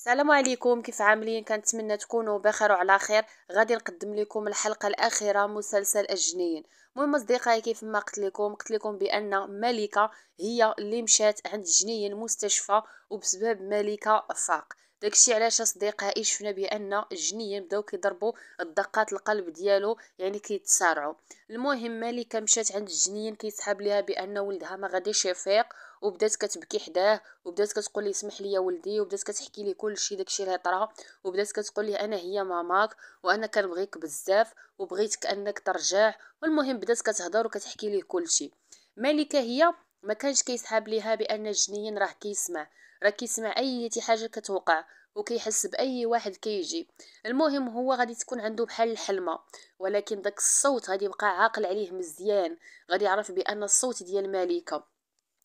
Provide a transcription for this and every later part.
السلام عليكم كيف عاملين كنتمنى تكونوا بخير وعلى خير غادي نقدم لكم الحلقه الاخيره مسلسل الجنين المهم اصدقائي كيف ما قلت لكم قلت لكم بان ملكه هي اللي مشات عند جنين مستشفى وبسبب ملكه فاق داكشي علاش اصدقائي شفنا بان الجنين بداو كيضربوا الدقات القلب ديالو يعني كيتسارعوا المهم ملكه مشات عند الجنين كيسحب ليها بان ولدها ما غاديش يفيق وبدات كتبكي حداه وبدات كتقول لي اسمح لي يا ولدي وبدات كتحكي لي كلشي داكشي اللي طرا وبدات كتقول لي انا هي ماماك وانا كنبغيك بزاف وبغيتك انك ترجع والمهم بدات كتهضر وكتحكي لي كلشي مالكه هي ما كانش كيسحاب ليها بان الجنين راه كيسمع راه كيسمع اي حاجه كتوقع وكيحس باي واحد كيجي المهم هو غادي تكون عنده بحال الحلمه ولكن داك الصوت غادي يبقى عاقل عليه مزيان غادي يعرف بان الصوت ديال مالكه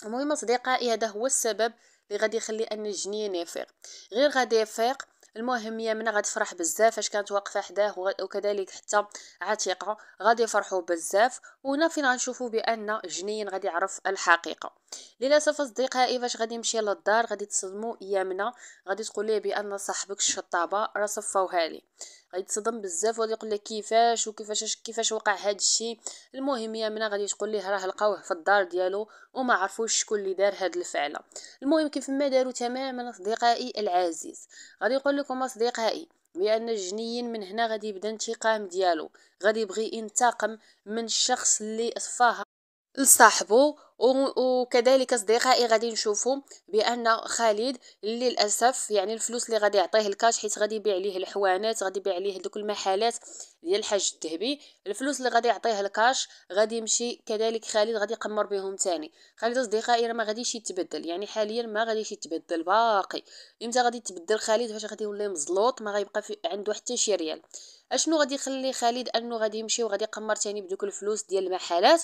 المهم اصدقائي هذا هو السبب اللي غادي يخلي ان الجنين يفيق غير غادي يفيق المهم يمنى غتفرح بزاف اش كانت واقفه حداه وكذلك حتى عتيقه غادي يفرحوا بزاف وهنا فين غنشوفوا بان جنين غادي يعرف الحقيقه للاسف اصدقائي فاش غادي يمشي للدار غادي تصدموا يمنى غادي تقول ليه بان صاحبك الشطابه راه صفاوها لي غيتصدم بزاف وغادي يقول لك كيفاش وكيفاش كيفاش وقع هذا الشيء المهم يا منى غادي تقول ليه راه لقاوه في الدار ديالو وما عرفوش شكون اللي دار هاد الفعله المهم كيف ما داروا تماما اصدقائي العزيز غادي يقول لكم اصدقائي بان الجنين من هنا غادي يبدا انتقام ديالو غادي يبغي ينتقم من الشخص اللي صفاها لصاحبه وكذلك اصدقائي غادي نشوفوا بان خالد للاسف يعني الفلوس اللي غادي يعطيه الكاش حيت غادي يبيع ليه الحوانات غادي يبيع ليه دوك المحلات ديال الحاج الذهبي الفلوس اللي غادي يعطيه الكاش غادي يمشي كذلك خالد غادي يقمر بهم تاني خالد اصدقائي راه ما غاديش يتبدل يعني حاليا ما غاديش يتبدل باقي امتى غادي يتبدل خالد فاش غادي يولي مزلوط ما غيبقى عنده حتى شي ريال اشنو غادي يخلي خالد انه غادي يمشي وغادي يقمر تاني بدوك الفلوس ديال المحلات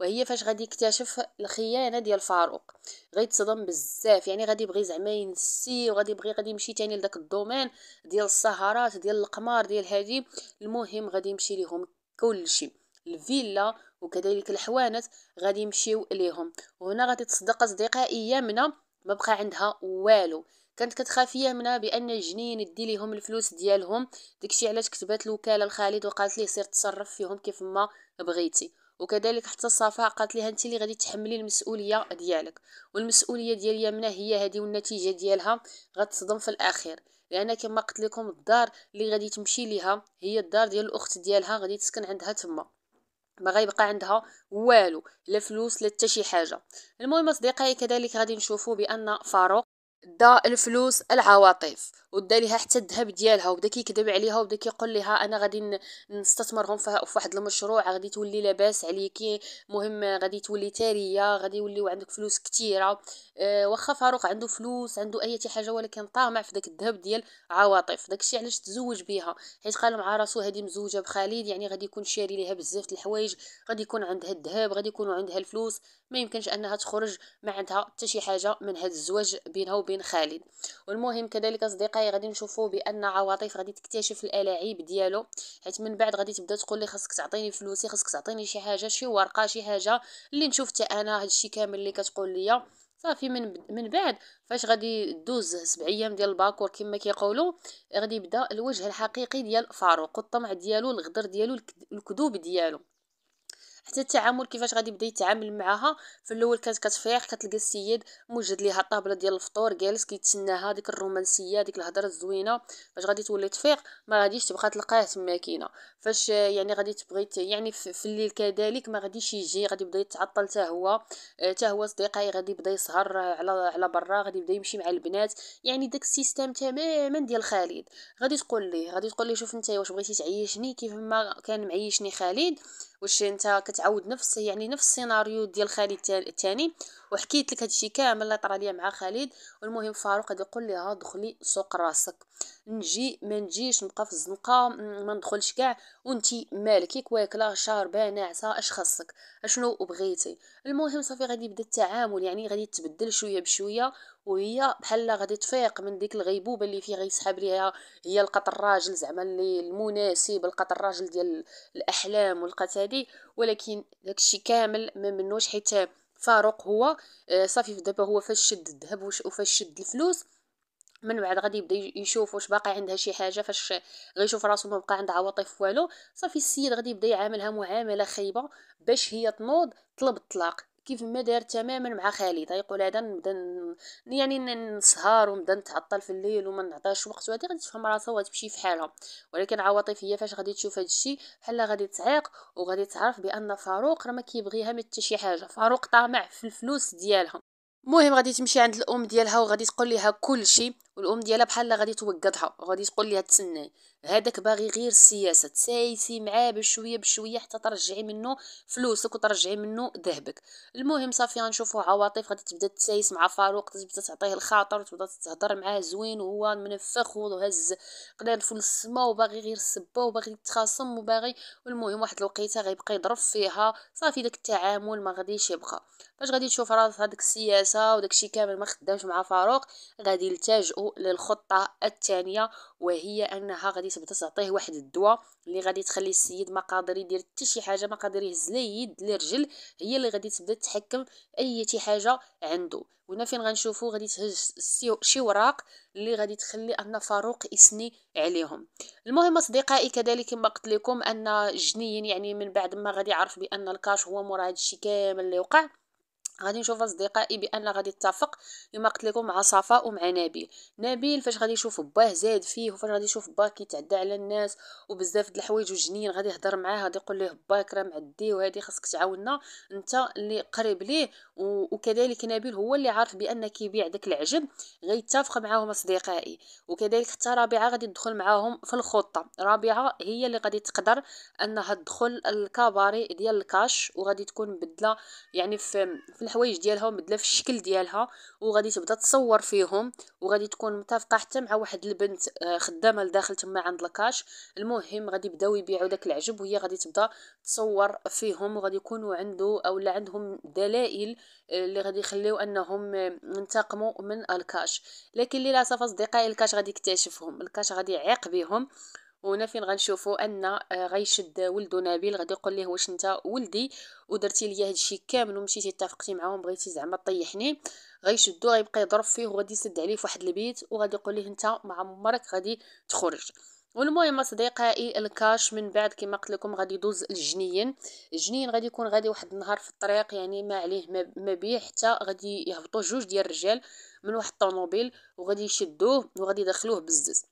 وهي فاش غادي يكتشف الخيانه ديال فاروق غيتصدم بزاف يعني غادي يبغي زعما ينسي وغادي يبغي غادي يمشي تاني لداك الدومين ديال السهرات ديال القمار ديال هادي المهم غادي يمشي ليهم كلشي الفيلا وكذلك الحوانت غادي يمشيو ليهم وهنا غادي تصدق اصدقائي يمنى ما بقى عندها والو كانت كتخافيه منها بان الجنين يدي ليهم الفلوس ديالهم داكشي علاش كتبات الوكاله لخالد وقالت ليه سير تصرف فيهم كيف ما بغيتي وكذلك حتى صفاء قالت ليها انت اللي غادي تحملي المسؤوليه ديالك والمسؤوليه ديال يمنى هي هذه والنتيجه ديالها غتصدم في الاخير لان كما قلت لكم الدار اللي غادي تمشي ليها هي الدار ديال الاخت ديالها غادي تسكن عندها تما ما غيبقى عندها والو لا فلوس لا حتى شي حاجه المهم اصدقائي كذلك غادي نشوفوا بان فاروق دا الفلوس العواطف ودا ليها حتى الذهب ديالها وبدا كيكذب عليها وبدا كيقول لها انا غادي نستثمرهم في واحد المشروع غادي تولي لاباس عليكي مهم غادي تولي تاريه غادي يوليو عندك فلوس كثيره أه واخا فاروق عنده فلوس عنده اي حاجه ولكن طامع في داك الذهب ديال عواطف داكشي علاش تزوج بها حيت قال مع راسو هذه مزوجه بخالد يعني غادي يكون شاري ليها بزاف د الحوايج غادي يكون عندها الذهب غادي يكون عندها الفلوس ما يمكنش انها تخرج ما عندها حتى شي حاجه من هذا الزواج بينها وبين وبين خالد والمهم كذلك اصدقائي غادي نشوفوا بان عواطف غادي تكتشف الالاعيب ديالو حيت من بعد غادي تبدا تقول لي خاصك تعطيني فلوسي خاصك تعطيني شي حاجه شي ورقه شي حاجه اللي نشوف حتى انا هادشي كامل اللي كتقول لي صافي من من بعد فاش غادي دوز سبع ايام ديال الباكور كما كيقولوا غادي يبدا الوجه الحقيقي ديال فاروق الطمع ديالو الغدر ديالو الكذوب ديالو حتى التعامل كيفاش غادي يبدا يتعامل معاها في الاول كانت كتفيق كتلقى السيد موجد ليها الطابله ديال الفطور جالس كيتسناها ديك الرومانسيه ديك الهضره الزوينه فاش غادي تولي تفيق ما غاديش تبقى تلقاه تما كاينه فاش يعني غادي تبغي يعني في الليل كذلك ما غاديش يجي غادي يبدا يتعطل حتى هو حتى آه، هو صديقي غادي يبدا يسهر على على برا غادي يبدا يمشي مع البنات يعني داك السيستم تماما ديال خالد غادي تقول ليه غادي تقول ليه شوف انت واش بغيتي تعيشني كيف ما كان معيشني خالد واش انت كتعاود نفس يعني نفس السيناريو ديال خالد الثاني وحكيت لك هادشي كامل اللي طرا ليا مع خالد والمهم فاروق غادي يقول لها دخلي سوق راسك نجي ما نجيش نبقى في الزنقه ما ندخلش كاع وانت مالك واكله شاربه ناعسه اش خاصك اشنو بغيتي المهم صافي غادي يبدا التعامل يعني غادي تبدل شويه بشويه وهي بحال غادي تفيق من ديك الغيبوبه اللي فيه غيسحب ليها هي لقات الراجل زعما اللي المناسب لقات الراجل ديال الاحلام ولقات هادي ولكن داكشي كامل ما منوش حيت فاروق هو آه، صافي دابا هو فاش شد الذهب وفاش شد الفلوس من بعد غادي يبدا يشوف واش باقي عندها شي حاجه فاش غيشوف راسو ما بقى عندها عواطف والو صافي السيد غادي يبدا يعاملها معامله خايبه باش هي تنوض طلب الطلاق كيف ما دار تماما مع خالد يقول هذا نبدا يعني نسهر ونبدا نتعطل في الليل وما نعطاش وقت وهادي غادي تفهم راسها وتمشي في حالها ولكن عواطف هي فاش غادي تشوف هذا الشيء بحال غادي تعيق وغادي تعرف بان فاروق راه ما كيبغيها حتى شي حاجه فاروق طامع في الفلوس ديالها المهم غادي تمشي عند الام ديالها وغادي تقول لها كل شيء والام ديالها بحال غادي توقدها غادي تقول ليها تسناي هذاك باغي غير السياسه تسايسي معاه بشويه بشويه حتى ترجعي منه فلوسك وترجعي منه ذهبك المهم صافي غنشوفوا عواطف غادي تبدا تسايس مع فاروق تبدا تعطيه الخاطر وتبدا تهضر معاه زوين وهو منفخ وهز قلال في السماء وباغي غير السبا وباغي يتخاصم وباغي والمهم واحد الوقيته غيبقى يضرب فيها صافي داك التعامل ما غاديش يبقى فاش غادي تشوف راسها هذيك السياسه وداك الشيء كامل ما خدامش مع فاروق غادي يلتاجئ خطو للخطة الثانية وهي أنها غادي تبدا تعطيه واحد الدواء اللي غادي تخلي السيد ما قادر يدير حتى شي حاجة ما قادر يهز لا يد لا رجل هي اللي غادي تبدا تحكم أي حاجة عنده وهنا فين غنشوفو غادي تهز شي وراق اللي غادي تخلي ان فاروق يسني عليهم المهم اصدقائي كذلك كما قلت لكم ان جنين يعني من بعد ما غادي يعرف بان الكاش هو مورا هادشي كامل اللي وقع غادي نشوف اصدقائي بان غادي اتفق كما قلت لكم مع صفاء ومع نبيل نبيل فاش غادي يشوف باه زاد فيه وفاش غادي يشوف باه كيتعدى على الناس وبزاف د الحوايج وجنين غادي يهضر معاه غادي يقول له باك راه معدي وهادي خاصك تعاوننا انت اللي قريب ليه وكذلك نبيل هو اللي عارف بان كيبيع داك العجب غيتفق معاهم اصدقائي وكذلك حتى رابعه غادي تدخل معاهم في الخطه رابعه هي اللي غادي تقدر انها تدخل الكاباري ديال الكاش وغادي تكون مبدله يعني في في الحوايج ديالها ومبدله في الشكل ديالها وغادي تبدا تصور فيهم وغادي تكون متفقه حتى مع واحد البنت آه، خدامه لداخل تما عند الكاش المهم غادي يبداو يبيعوا داك العجب وهي غادي تبدا تصور فيهم وغادي يكونوا عنده اولا عندهم دلائل آه، اللي غادي يخليو انهم ينتقموا آه، من الكاش لكن للاسف اصدقائي الكاش غادي يكتشفهم الكاش غادي يعيق بهم وهنا فين غنشوفوا ان آه، غيشد ولدو نبيل غادي يقول ليه واش انت ولدي ودرتي ليا هادشي كامل ومشيتي اتفقتي معاهم بغيتي زعما طيحني غيشدو غيبقى يضرب فيه وغادي يسد عليه فواحد البيت وغادي يقول ليه انت مع عمرك غادي تخرج والمهم اصدقائي الكاش من بعد كما قلت لكم غادي يدوز الجنين الجنين غادي يكون غادي واحد النهار في الطريق يعني ما عليه ما بيه حتى غادي يهبطوا جوج ديال الرجال من واحد الطوموبيل وغادي يشدوه وغادي يدخلوه بزز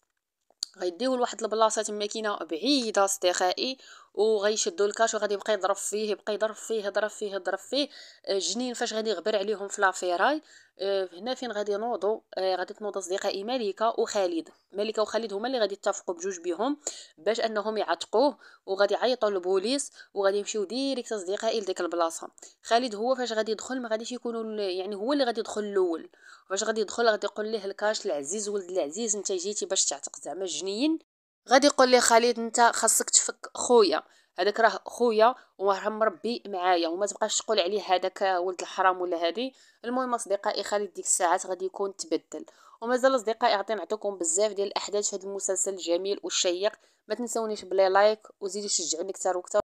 غيديو لواحد البلاصه تما كاينه بعيده اصدقائي وغيشدوا الكاش وغادي يبقى يضرب فيه يبقى يضرب فيه يضرب فيه يضرب فيه آه، جنين فاش غادي يغبر عليهم في لافيراي آه، هنا فين غادي نوضوا آه، غادي تنوض اصدقائي ملكه وخالد ملكه وخالد هما اللي غادي يتفقوا بجوج بهم باش انهم يعتقوه وغادي يعيطوا للبوليس وغادي يمشيو ديريكت اصدقائي لديك البلاصه خالد هو فاش غادي يدخل ما غاديش يكونوا يعني هو اللي غادي يدخل الاول فاش غادي يدخل غادي يقول ليه الكاش العزيز ولد العزيز انت جيتي باش تعتق زعما الجنين غادي يقول لي خالد انت خاصك تفك خويا هذاك راه خويا وراه مربي معايا وما تبقاش تقول عليه هذاك ولد الحرام ولا هذه المهم اصدقائي خالد ديك الساعات غادي يكون تبدل ومازال اصدقائي غادي نعطيكم بزاف ديال الاحداث في هذا المسلسل الجميل والشيق ما تنسونيش بلي لايك وزيدوا شجعوني اكثر واكثر